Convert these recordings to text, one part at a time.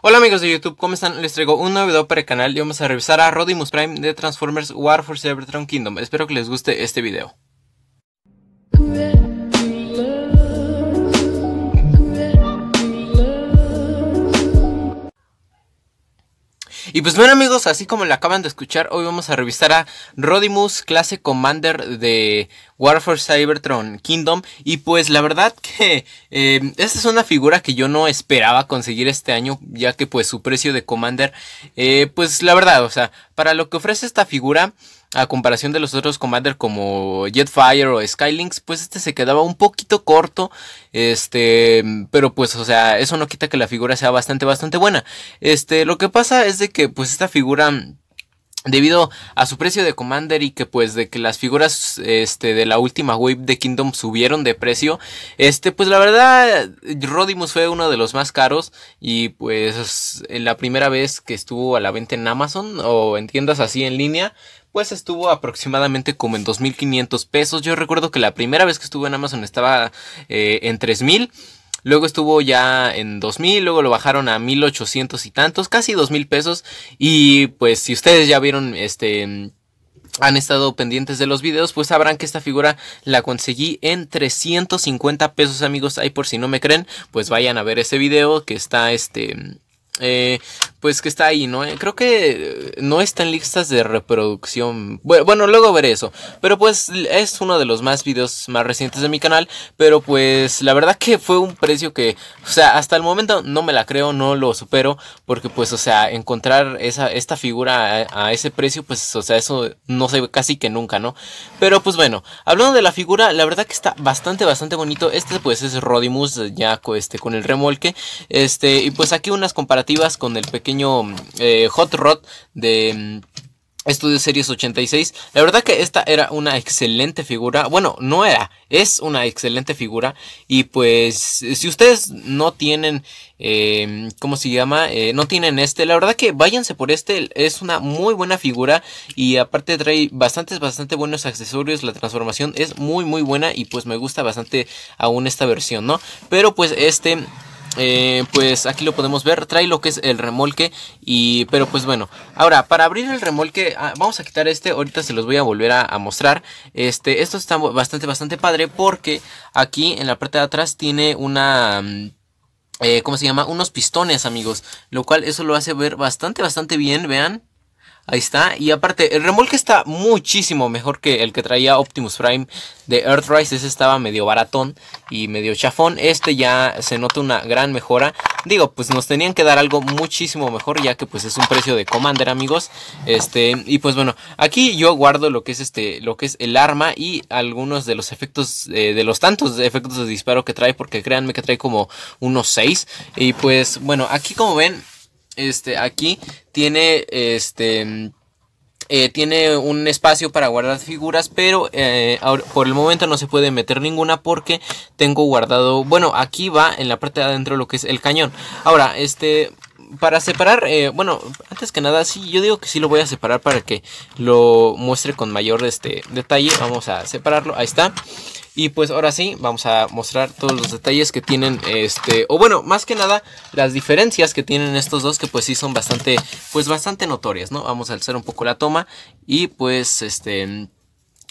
Hola amigos de YouTube, ¿cómo están? Les traigo un nuevo video para el canal y vamos a revisar a Rodimus Prime de Transformers War for Cybertron Kingdom. Espero que les guste este video. Y pues bueno amigos, así como lo acaban de escuchar, hoy vamos a revisar a Rodimus, clase Commander de for Cybertron Kingdom. Y pues la verdad que eh, esta es una figura que yo no esperaba conseguir este año, ya que pues su precio de Commander, eh, pues la verdad, o sea, para lo que ofrece esta figura a comparación de los otros Commander como Jetfire o Skylinks, pues este se quedaba un poquito corto, este, pero pues, o sea, eso no quita que la figura sea bastante, bastante buena. Este, lo que pasa es de que, pues, esta figura debido a su precio de Commander y que pues de que las figuras este de la última wave de Kingdom subieron de precio, este pues la verdad Rodimus fue uno de los más caros y pues la primera vez que estuvo a la venta en Amazon o en tiendas así en línea, pues estuvo aproximadamente como en 2.500 pesos. Yo recuerdo que la primera vez que estuvo en Amazon estaba eh, en 3.000. Luego estuvo ya en 2000, luego lo bajaron a 1800 y tantos, casi 2000 pesos. Y pues si ustedes ya vieron este han estado pendientes de los videos, pues sabrán que esta figura la conseguí en 350 pesos, amigos. Ahí por si no me creen, pues vayan a ver ese video que está este eh, pues que está ahí, ¿no? Eh, creo que eh, no están listas de reproducción. Bueno, luego veré eso. Pero pues es uno de los más videos más recientes de mi canal. Pero pues la verdad que fue un precio que, o sea, hasta el momento no me la creo, no lo supero. Porque pues, o sea, encontrar esa, esta figura a, ese precio, pues, o sea, eso no se ve casi que nunca, ¿no? Pero pues bueno, hablando de la figura, la verdad que está bastante, bastante bonito. Este pues es Rodimus ya este, con el remolque. Este, y pues aquí unas comparativas con el pequeño eh, Hot Rod de... Mm, Estudio Series 86. La verdad que esta era una excelente figura. Bueno, no era, es una excelente figura. Y pues, si ustedes no tienen, em, ¿cómo se llama? Eh, no tienen este, la verdad que váyanse por este. Es una muy buena figura. Y aparte trae bastantes, bastante buenos accesorios. La transformación es muy, muy buena. Y pues me gusta bastante aún esta versión, ¿no? Pero pues este eh, pues aquí lo podemos ver, trae lo que es el remolque y pero pues bueno, ahora para abrir el remolque ah, vamos a quitar este, ahorita se los voy a volver a, mostrar, este, esto está bastante bastante padre porque aquí en la parte de atrás tiene una... Mm, eh, ¿Cómo se llama? Unos pistones amigos, lo cual eso lo hace ver bastante bastante bien, vean, Ahí está. Y aparte, el remolque está muchísimo mejor que el que traía Optimus Prime de Earthrise. Ese estaba medio baratón y medio chafón. Este ya se nota una gran mejora. Digo, pues nos tenían que dar algo muchísimo mejor ya que pues es un precio de Commander, amigos. Este, y pues bueno, aquí yo guardo lo que es este, lo que es el arma y algunos de los efectos, eh, de los tantos efectos de disparo que trae. Porque créanme que trae como unos 6. Y pues bueno, aquí como ven este, aquí tiene, este, eh, tiene un espacio para guardar figuras, pero eh, por el momento no se puede meter ninguna porque tengo guardado, bueno, aquí va en la parte de adentro lo que es el cañón. Ahora, este, para separar, eh, bueno, antes que nada, sí, yo digo que sí lo voy a separar para que lo muestre con mayor este, detalle. Vamos a separarlo, ahí está. Y pues ahora sí, vamos a mostrar todos los detalles que tienen este, o bueno, más que nada, las diferencias que tienen estos dos que pues sí son bastante, pues bastante notorias, ¿no? Vamos a alzar un poco la toma y pues este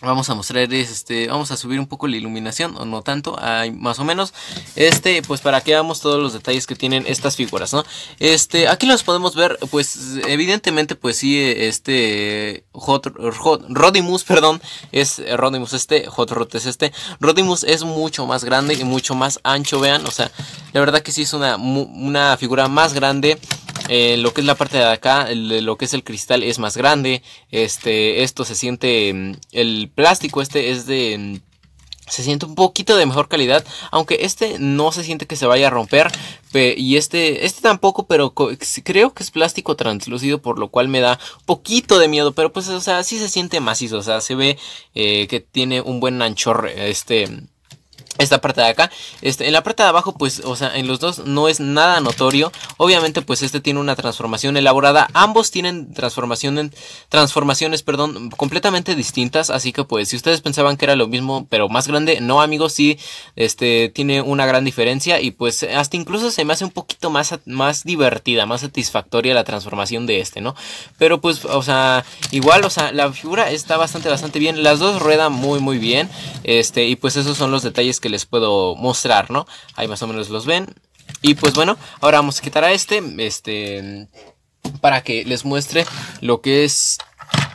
vamos a mostrar este vamos a subir un poco la iluminación o no tanto hay más o menos este pues para que veamos todos los detalles que tienen estas figuras no este aquí los podemos ver pues evidentemente pues sí este hot, Rodimus perdón es eh, Rodimus este Hot Rod es este Rodimus es mucho más grande y mucho más ancho vean o sea la verdad que sí es una una figura más grande eh, lo que es la parte de acá, lo que es el cristal es más grande. Este, esto se siente mm, el plástico este es de mm, se siente un poquito de mejor calidad, aunque este no se siente que se vaya a romper y este este tampoco, pero creo que es plástico translúcido por lo cual me da poquito de miedo, pero pues o sea, sí se siente macizo, o sea, se ve eh, que tiene un buen anchor este esta parte de acá. Este, en la parte de abajo, pues, o sea, en los dos no es nada notorio. Obviamente, pues este tiene una transformación elaborada. Ambos tienen transformación transformaciones, perdón, completamente distintas. Así que, pues, si ustedes pensaban que era lo mismo, pero más grande, no, amigos, sí, este, tiene una gran diferencia. Y pues, hasta incluso se me hace un poquito más, más divertida, más satisfactoria la transformación de este, ¿no? Pero, pues, o sea, igual, o sea, la figura está bastante, bastante bien. Las dos ruedan muy, muy bien. Este, y pues, esos son los detalles que les puedo mostrar, ¿no? Ahí más o menos los ven. Y pues bueno, ahora vamos a quitar a este, este, para que les muestre lo que es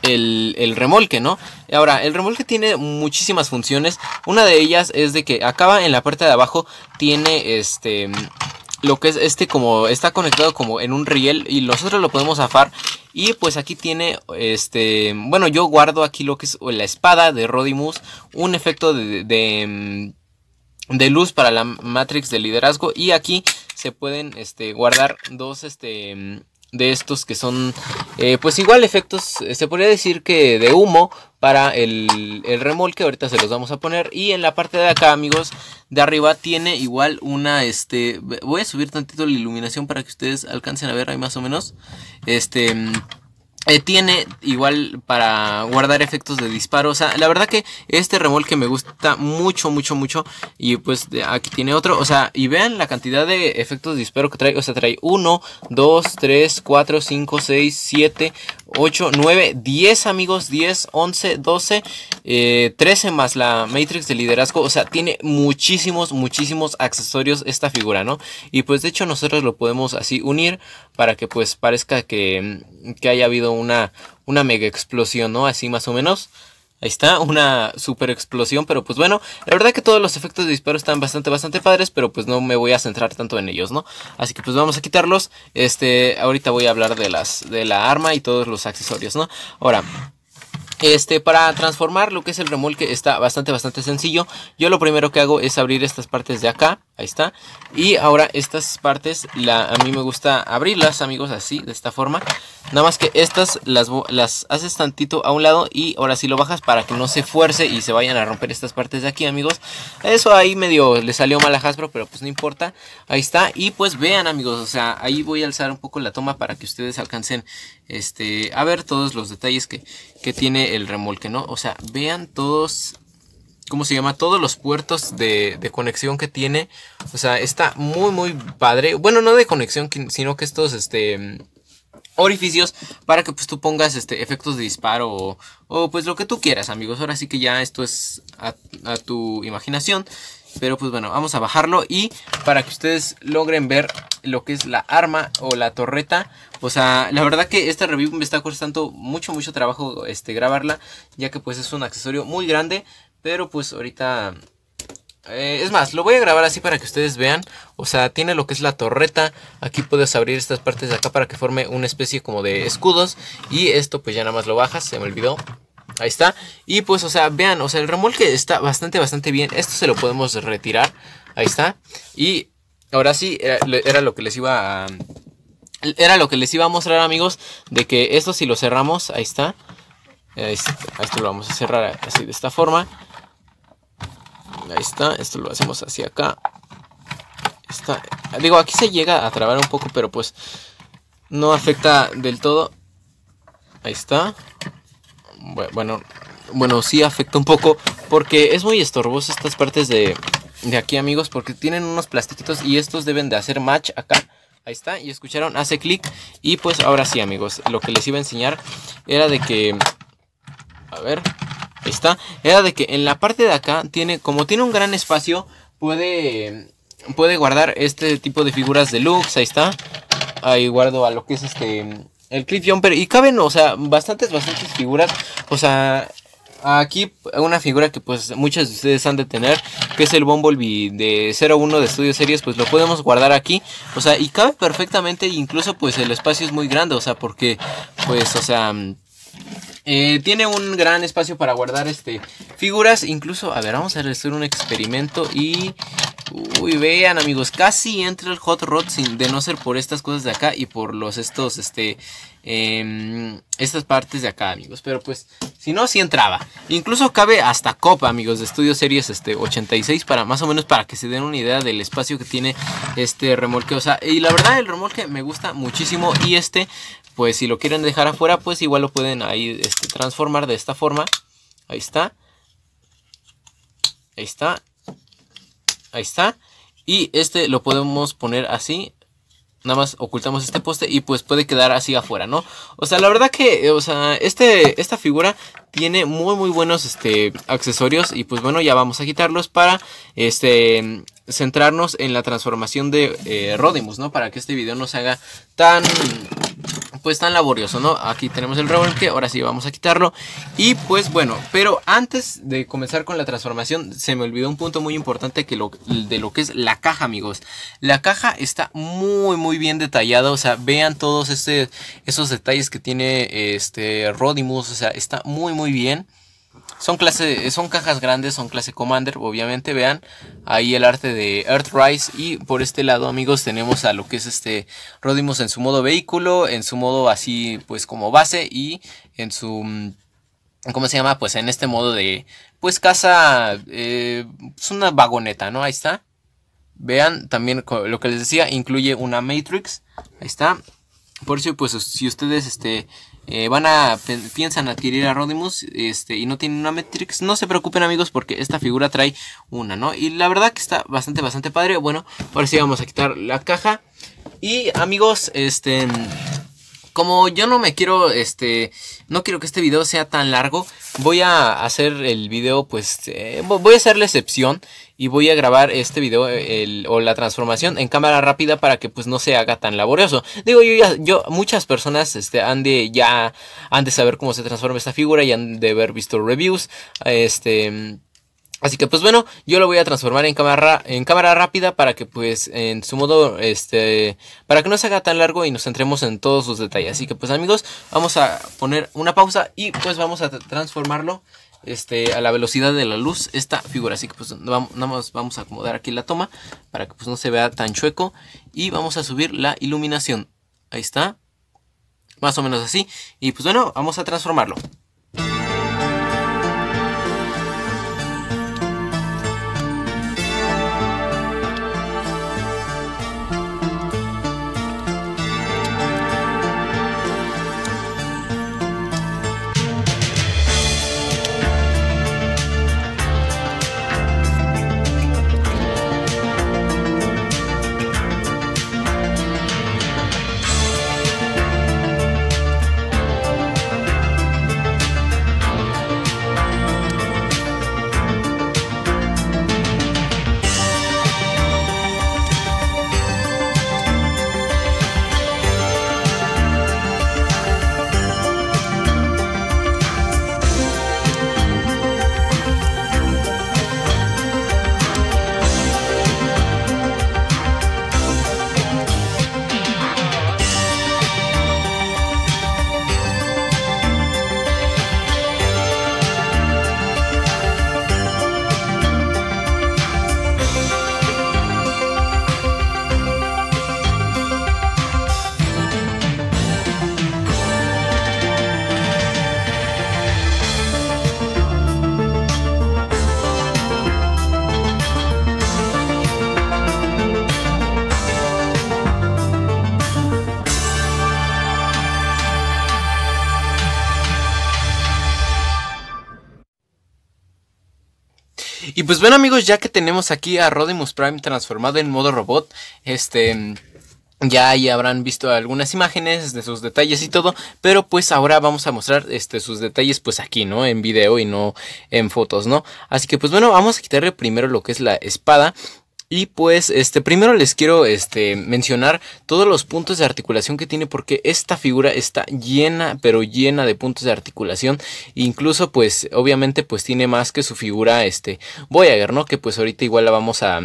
el, remolque, ¿no? Ahora, el remolque tiene muchísimas funciones. Una de ellas es de que acaba en la parte de abajo tiene este... Lo que es este como está conectado como en un riel y nosotros lo podemos zafar. Y pues aquí tiene este... Bueno, yo guardo aquí lo que es la espada de Rodimus. Un efecto de de luz para la matrix de liderazgo y aquí se pueden este, guardar dos este, de estos que son eh, pues igual efectos eh, se podría decir que de humo para el, el, remolque ahorita se los vamos a poner y en la parte de acá amigos de arriba tiene igual una este voy a subir tantito la iluminación para que ustedes alcancen a ver ahí más o menos este eh, tiene igual para guardar efectos de disparo. O sea, la verdad que este remolque me gusta mucho, mucho, mucho. Y pues aquí tiene otro. O sea, y vean la cantidad de efectos de disparo que trae. O sea, trae 1, 2, 3, 4, 5, 6, 7, 8, 9, 10 amigos, 10, 11, 12, 13 más la Matrix de liderazgo. O sea, tiene muchísimos, muchísimos accesorios esta figura, ¿no? Y pues de hecho nosotros lo podemos así unir para que pues parezca que, que haya habido una, una mega explosión, ¿no? Así más o menos. Ahí está, una super explosión, pero pues bueno, la verdad que todos los efectos de disparo están bastante, bastante padres, pero pues no me voy a centrar tanto en ellos, ¿no? Así que pues vamos a quitarlos, este, ahorita voy a hablar de las, de la arma y todos los accesorios, ¿no? Ahora, este, para transformar lo que es el remolque está bastante, bastante sencillo. Yo lo primero que hago es abrir estas partes de acá. Ahí está. Y ahora estas partes, la, a mí me gusta abrirlas, amigos, así, de esta forma. Nada más que estas las, las haces tantito a un lado y ahora sí lo bajas para que no se fuerce y se vayan a romper estas partes de aquí, amigos. Eso ahí medio le salió mal a Hasbro, pero pues no importa. Ahí está. Y pues vean, amigos, o sea, ahí voy a alzar un poco la toma para que ustedes alcancen este, a ver todos los detalles que, que tiene el remolque, ¿no? O sea, vean todos ¿cómo se llama? Todos los puertos de, conexión que tiene. O sea, está muy, muy padre. Bueno, no de conexión, sino que estos, este orificios para que pues tú pongas este efectos de disparo o, pues lo que tú quieras amigos ahora sí que ya esto es a, tu imaginación pero pues bueno, vamos a bajarlo y para que ustedes logren ver lo que es la arma o la torreta. O sea, la verdad que esta review me está costando mucho, mucho trabajo este, grabarla, ya que pues es un accesorio muy grande. Pero pues ahorita... Eh, es más, lo voy a grabar así para que ustedes vean. O sea, tiene lo que es la torreta. Aquí puedes abrir estas partes de acá para que forme una especie como de escudos. Y esto pues ya nada más lo bajas, se me olvidó. Ahí está. Y pues, o sea, vean, o sea, el remolque está bastante, bastante bien. Esto se lo podemos retirar. Ahí está. Y ahora sí, era, lo que les iba a... Era lo que les iba a mostrar, amigos, de que esto si lo cerramos, ahí está. Ahí está. Esto lo vamos a cerrar así de esta forma. Ahí está, esto lo hacemos hacia acá. Está, digo, aquí se llega a trabar un poco, pero pues no afecta del todo. Ahí está. Bueno, bueno, sí afecta un poco porque es muy estorboso estas partes de, de aquí, amigos, porque tienen unos plastiquitos y estos deben de hacer match acá. Ahí está, y escucharon, hace clic. Y pues ahora sí, amigos, lo que les iba a enseñar era de que... A ver, está, era de que en la parte de acá tiene, como tiene un gran espacio, puede, puede guardar este tipo de figuras deluxe, ahí está, ahí guardo a lo que es este, el Cliff Jumper, y caben, o sea, bastantes, bastantes figuras, o sea, aquí una figura que pues muchas de ustedes han de tener, que es el Bumblebee de 01 de Studio Series, pues lo podemos guardar aquí, o sea, y cabe perfectamente, incluso pues el espacio es muy grande, o sea, porque pues, o sea, eh, tiene un gran espacio para guardar este figuras. Incluso, a ver, vamos a hacer un experimento y... Uy, vean amigos, casi entra el Hot Rod sin, de no ser por estas cosas de acá y por los estos, este, em, estas partes de acá amigos. Pero pues, si no, sí entraba. Incluso cabe hasta copa amigos de Estudio Series este, 86 para más o menos para que se den una idea del espacio que tiene este remolque. O sea, y la verdad el remolque me gusta muchísimo y este pues si lo quieren dejar afuera, pues igual lo pueden ahí este, transformar de esta forma. Ahí está. Ahí está. Ahí está. Y este lo podemos poner así. Nada más ocultamos este poste y pues puede quedar así afuera, ¿no? O sea, la verdad que, eh, o sea, este, esta figura tiene muy, muy buenos este, accesorios. Y pues bueno, ya vamos a quitarlos para este, centrarnos en la transformación de eh, Rodimus, ¿no? Para que este video no se haga tan pues tan laborioso, ¿no? Aquí tenemos el que ahora sí vamos a quitarlo. Y pues bueno, pero antes de comenzar con la transformación, se me olvidó un punto muy importante que lo, de lo que es la caja, amigos. La caja está muy, muy bien detallada, o sea, vean todos este, esos detalles que tiene este Rodimus, o sea, está muy, muy bien. Son son cajas grandes, son clase Commander, obviamente, vean. Ahí el arte de Earthrise. Y por este lado, amigos, tenemos a lo que es este Rodimus en su modo vehículo, en su modo así, pues como base, y en su... Mm, ¿Cómo se llama? Pues en este modo de, pues casa, eh, es una vagoneta, ¿no? Ahí está. Vean, también lo que les decía, incluye una Matrix. Ahí está. Por eso, pues si ustedes, este, eh, van a piensan adquirir a Rodimus este, y no tienen una Matrix, no se preocupen amigos porque esta figura trae una, ¿no? Y la verdad que está bastante, bastante padre. Bueno, ahora sí vamos a quitar la caja. Y amigos, este... Como yo no me quiero, este, no quiero que este video sea tan largo, voy a hacer el video, pues, eh, voy a hacer la excepción y voy a grabar este video o la transformación en cámara rápida para que pues no se haga tan laborioso. Digo, yo ya, yo, muchas personas este, han de ya, han de saber cómo se transforma esta figura y han de haber visto reviews, este... Así que pues bueno, yo lo voy a transformar en cámara, en cámara rápida para que pues en su modo, este, para que no se haga tan largo y nos centremos en todos sus detalles. Así que pues amigos, vamos a poner una pausa y pues vamos a transformarlo, este, a la velocidad de la luz esta figura. Así que pues más vamos a acomodar aquí la toma para que pues no se vea tan chueco y vamos a subir la iluminación. Ahí está, más o menos así y pues bueno, vamos a transformarlo. Y pues bueno amigos, ya que tenemos aquí a Rodimus Prime transformado en modo robot, este... Ya habrán visto algunas imágenes de sus detalles y todo, pero pues ahora vamos a mostrar este, sus detalles pues aquí, ¿no? En video y no en fotos, ¿no? Así que pues bueno, vamos a quitarle primero lo que es la espada y pues, este, primero les quiero este, mencionar todos los puntos de articulación que tiene porque esta figura está llena, pero llena de puntos de articulación. Incluso, pues, obviamente, pues tiene más que su figura, este, Voyager, ¿no? Que pues ahorita igual la vamos a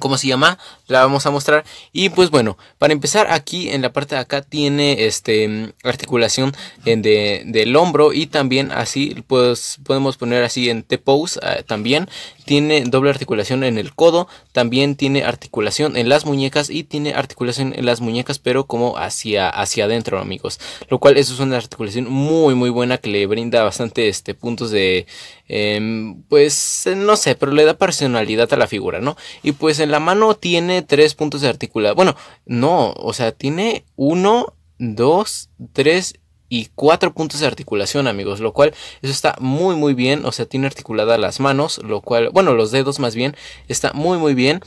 cómo se llama, la vamos a mostrar. Y pues bueno, para empezar aquí en la parte de acá tiene este articulación de, del hombro y también así pues podemos poner así en T-pose ah, también. Tiene doble articulación en el codo, también tiene articulación en las muñecas y tiene articulación en las muñecas pero como hacia, hacia adentro amigos. Lo cual eso es una articulación muy muy buena que le brinda bastante este, puntos de Em, pues no sé, pero le da personalidad a la figura, ¿no? Y pues en la mano tiene tres puntos de articulación. Bueno, no, o sea, tiene uno, dos, tres y cuatro puntos de articulación, amigos, lo cual eso está muy muy bien, o sea, tiene articulada las manos, lo cual, bueno, los dedos más bien, está muy muy bien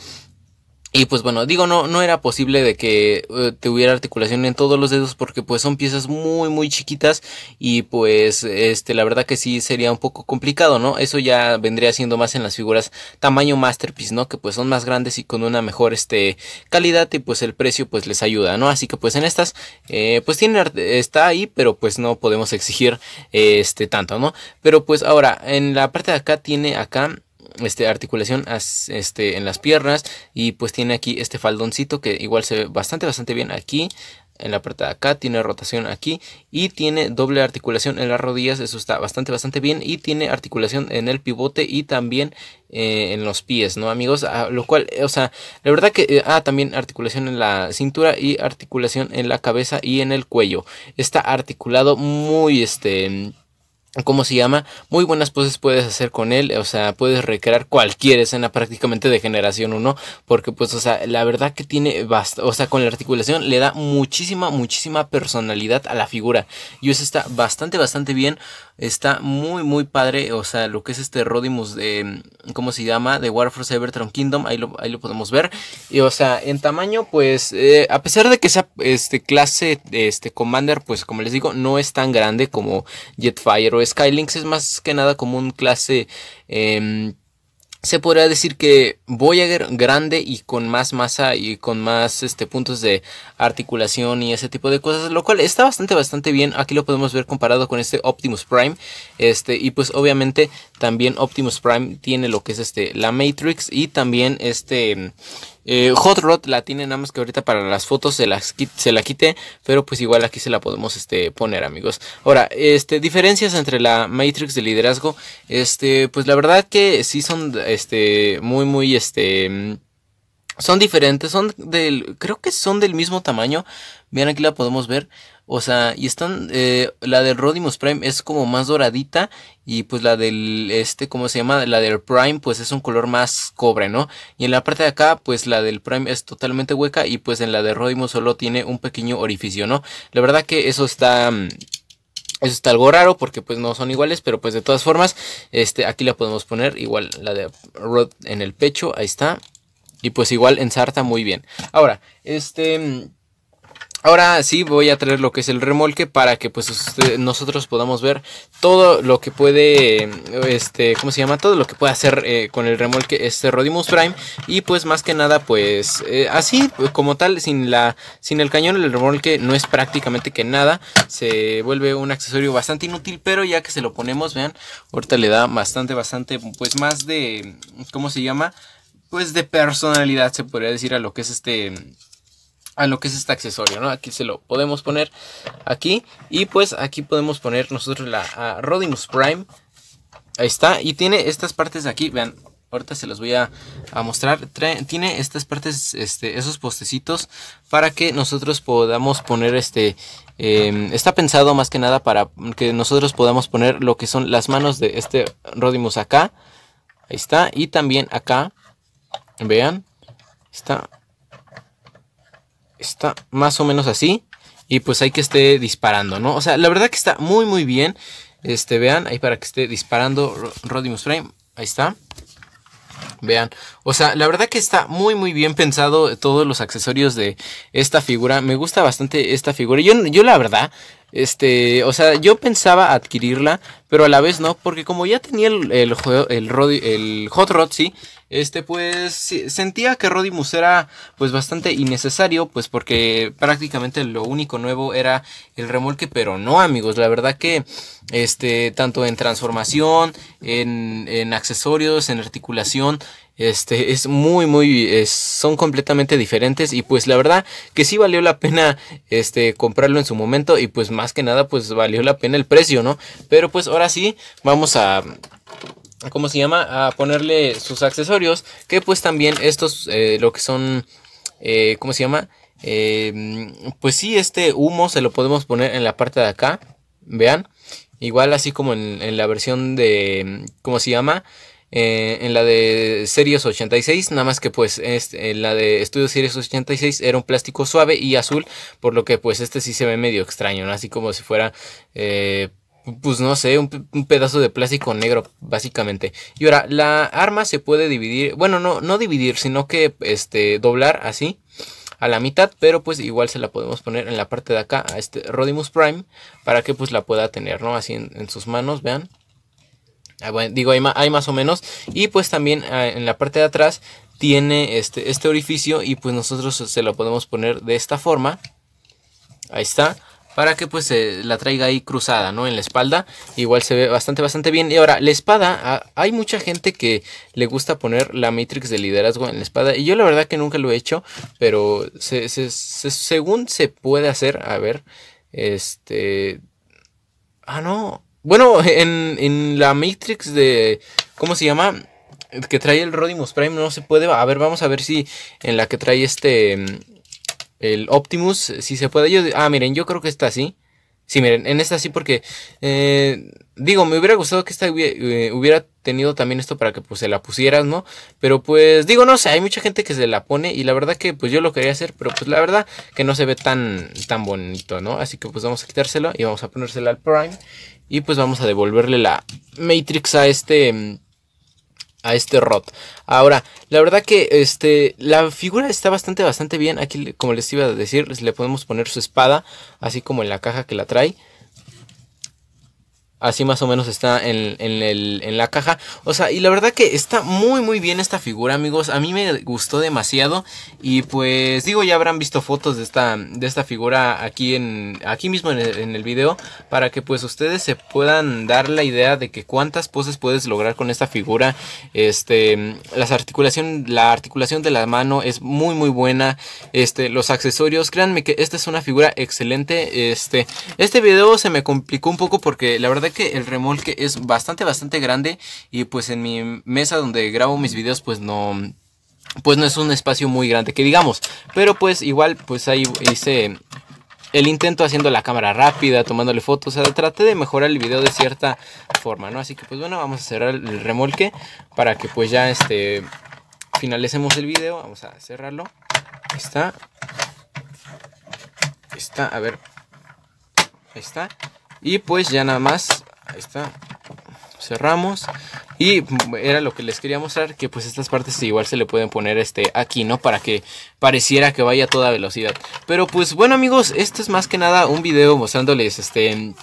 y pues bueno, digo, no, no era posible de que eh, te hubiera articulación en todos los dedos porque pues son piezas muy muy chiquitas y pues este la verdad que sí sería un poco complicado, ¿no? Eso ya vendría siendo más en las figuras tamaño masterpiece, ¿no? Que pues son más grandes y con una mejor este calidad y pues el precio pues les ayuda, ¿no? Así que pues en estas eh, pues tiene está ahí pero pues no podemos exigir este tanto, ¿no? Pero pues ahora en la parte de acá tiene acá este, articulación este, en las piernas y pues tiene aquí este faldoncito que igual se ve bastante bastante bien aquí en la parte de acá, tiene rotación aquí y tiene doble articulación en las rodillas, eso está bastante, bastante bien y tiene articulación en el pivote y también eh, en los pies, ¿no amigos? Ah, lo cual, eh, o sea, la verdad que, eh, ah, también articulación en la cintura y articulación en la cabeza y en el cuello, está articulado muy, este ¿Cómo se llama? Muy buenas poses puedes hacer con él, o sea, puedes recrear cualquier escena prácticamente de generación 1, porque pues, o sea, la verdad que tiene, bastante. o sea, con la articulación le da muchísima, muchísima personalidad a la figura. Y eso está bastante, bastante bien. Está muy, muy padre. O sea, lo que es este Rodimus de. Mm, ¿Cómo se llama? De War for Cybertron Kingdom. Ahí lo, ahí lo podemos ver. Y o sea, en tamaño, pues. Eh, a pesar de que sea este clase este Commander, pues como les digo, no es tan grande como Jetfire o Skylinks. Es más que nada como un clase. Em, se podría decir que Voyager grande y con más masa y con más este, puntos de articulación y ese tipo de cosas, lo cual está bastante, bastante bien. Aquí lo podemos ver comparado con este Optimus Prime. Este, y pues obviamente también Optimus Prime tiene lo que es este, la Matrix y también este, eh, Hot Rod la tiene nada más que ahorita para las fotos se, las, se la quite pero pues igual aquí se la podemos este, poner amigos. Ahora, este, diferencias entre la Matrix de liderazgo, este, pues la verdad que sí son este, muy, muy, este, mm, son diferentes, son del, creo que son del mismo tamaño. Bien, aquí la podemos ver. O sea, y están. Eh, la del Rodimus Prime es como más doradita. Y pues la del. Este, ¿cómo se llama? La del Prime, pues es un color más cobre, ¿no? Y en la parte de acá, pues la del Prime es totalmente hueca. Y pues en la de Rodimus solo tiene un pequeño orificio, ¿no? La verdad que eso está. Mm, eso está algo raro porque pues no son iguales, pero pues de todas formas, este, aquí la podemos poner igual la de Rod en el pecho, ahí está. Y pues igual ensarta muy bien. Ahora, este... Mm, Ahora sí voy a traer lo que es el remolque para que pues nosotros podamos ver todo lo que puede, este, ¿cómo se llama? Todo lo que puede hacer eh, con el remolque este Rodimus Prime y pues más que nada pues eh, así como tal sin la, sin el cañón el remolque no es prácticamente que nada, se vuelve un accesorio bastante inútil pero ya que se lo ponemos vean, ahorita le da bastante, bastante pues más de, ¿cómo se llama? Pues de personalidad se podría decir a lo que es este a lo que es este accesorio, ¿no? Aquí se lo podemos poner aquí y pues aquí podemos poner nosotros la Rodimus Prime. Ahí está y tiene estas partes de aquí, vean, ahorita se los voy a, mostrar. tiene estas partes, este, esos postecitos para que nosotros podamos poner este... Em, está pensado más que nada para que nosotros podamos poner lo que son las manos de este Rodimus acá. Ahí está. Y también acá. Vean. Está está más o menos así. Y pues hay que esté disparando, ¿no? O sea, la verdad que está muy, muy bien. Este, vean, ahí para que esté disparando Rodimus Frame. Ahí está. Vean, o sea, la verdad que está muy muy bien pensado todos los accesorios de esta figura. Me gusta bastante esta figura. Yo, yo la verdad, este, o sea, yo pensaba adquirirla, pero a la vez no, porque como ya tenía el, el, el, el Hot Rod, sí, este, pues sentía que Rodimus era pues bastante innecesario, pues porque prácticamente lo único nuevo era el remolque, pero no amigos, la verdad que este, tanto en transformación, en, en accesorios, en articulación, este, es muy, muy, son completamente diferentes y pues la verdad que sí valió la pena, este, comprarlo en su momento y pues más que nada, pues valió la pena el precio, ¿no? Pero pues ahora sí, vamos a, ¿cómo se llama? A ponerle sus accesorios, que pues también estos, eh, lo que son, eh, ¿cómo se llama? Em, pues sí, este humo se lo podemos poner en la parte de acá, vean, igual así como en, en la versión de, ¿cómo se llama? Eh, en la de Series 86, nada más que pues este, en la de Estudios Series 86 era un plástico suave y azul, por lo que pues este sí se ve medio extraño, ¿no? así como si fuera... Eh, pues no sé, un, pedazo de plástico negro, básicamente. Y ahora, la arma se puede dividir, bueno, no, no dividir, sino que este, doblar así a la mitad, pero pues igual se la podemos poner en la parte de acá a este Rodimus Prime para que pues la pueda tener, ¿no? Así en sus manos, vean. Ah, digo, hay más, o menos. Y pues también ah, en la parte de atrás tiene este, este orificio y pues nosotros se lo podemos poner de esta forma. Ahí está. Para que pues se la traiga ahí cruzada, ¿no? En la espalda. Igual se ve bastante, bastante bien. Y ahora, la espada. Ah, hay mucha gente que le gusta poner la Matrix de liderazgo en la espada. Y yo la verdad que nunca lo he hecho. Pero según se puede hacer. A ver. Este... Ah, no. Bueno, en, en la Matrix de. ¿Cómo se llama? Que trae el Rodimus Prime, no se puede. A ver, vamos a ver si en la que trae este. El Optimus, si se puede. Yo, ah, miren, yo creo que está así. Sí, miren, en esta sí porque... Eh, digo, me hubiera gustado que esta eh, hubiera, tenido también esto para que pues se la pusieras, ¿no? Pero pues digo, no sé, hay mucha gente que se la pone y la verdad que pues yo lo quería hacer, pero pues la verdad que no se ve tan, tan bonito, ¿no? Así que pues vamos a quitárselo y vamos a ponérsela al Prime. Y pues vamos a devolverle la Matrix a este mm, a este Rot. Ahora, la verdad que este, la figura está bastante, bastante bien. Aquí, como les iba a decir, le podemos poner su espada, así como en la caja que la trae. Así más o menos está en, la caja. O sea, y la verdad que está muy muy bien esta figura, amigos. A mí me gustó demasiado. Y pues digo, ya habrán visto fotos de esta, de esta figura aquí, en, aquí mismo en el, video. Para que pues ustedes se puedan dar la idea de que cuántas poses puedes lograr con esta figura. Este, las articulación, la articulación de la mano es muy muy buena. Este, los accesorios, créanme que esta es una figura excelente. Este, este video se me complicó un poco porque la verdad que el remolque es bastante, bastante grande y pues en mi mesa donde grabo mis videos pues no... Pues no es un espacio muy grande que digamos. Pero pues igual pues ahí hice el intento haciendo la cámara rápida, tomándole fotos, o sea, traté de mejorar el video de cierta forma, ¿no? Así que pues bueno, vamos a cerrar el remolque para que pues ya este finalicemos el video, vamos a cerrarlo. Ahí está. está, a ver. Ahí está. Y pues ya nada más Ahí está. Cerramos. Y era lo que les quería mostrar, que pues estas partes igual se le pueden poner este aquí, ¿no? Para que pareciera que vaya a toda velocidad. Pero pues bueno amigos, esto es más que nada un video mostrándoles este...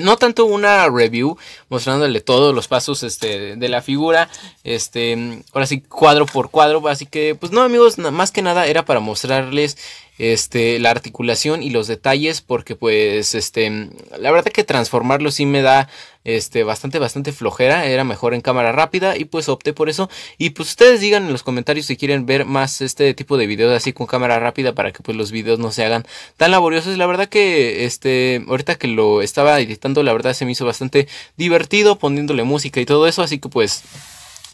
No tanto una review mostrándole todos los pasos este, de la figura, este, ahora sí cuadro por cuadro, así que pues no amigos, más que nada era para mostrarles este, la articulación y los detalles, porque pues, este, la verdad que transformarlo sí me da este, bastante, bastante flojera. Era mejor en cámara rápida y pues opté por eso. Y pues ustedes digan en los comentarios si quieren ver más este tipo de videos así con cámara rápida para que pues los videos no se hagan tan laboriosos. La verdad que este, ahorita que lo estaba editando, la verdad se me hizo bastante divertido poniéndole música y todo eso. Así que pues...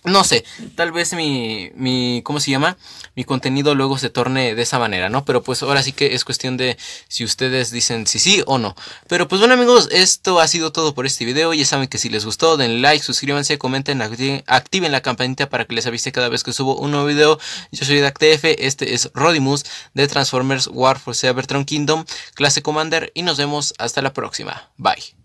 No sé, tal vez mi, mi, ¿cómo se llama? Mi contenido luego se torne de esa manera, ¿no? Pero pues ahora sí que es cuestión de si ustedes dicen si sí o no. Pero pues bueno amigos, esto ha sido todo por este video. Ya saben que si les gustó, den like, suscríbanse, comenten, activen la campanita para que les avise cada vez que subo un nuevo video. Yo soy DacTF, este es Rodimus de Transformers War for Cybertron Kingdom, clase Commander y nos vemos hasta la próxima. Bye.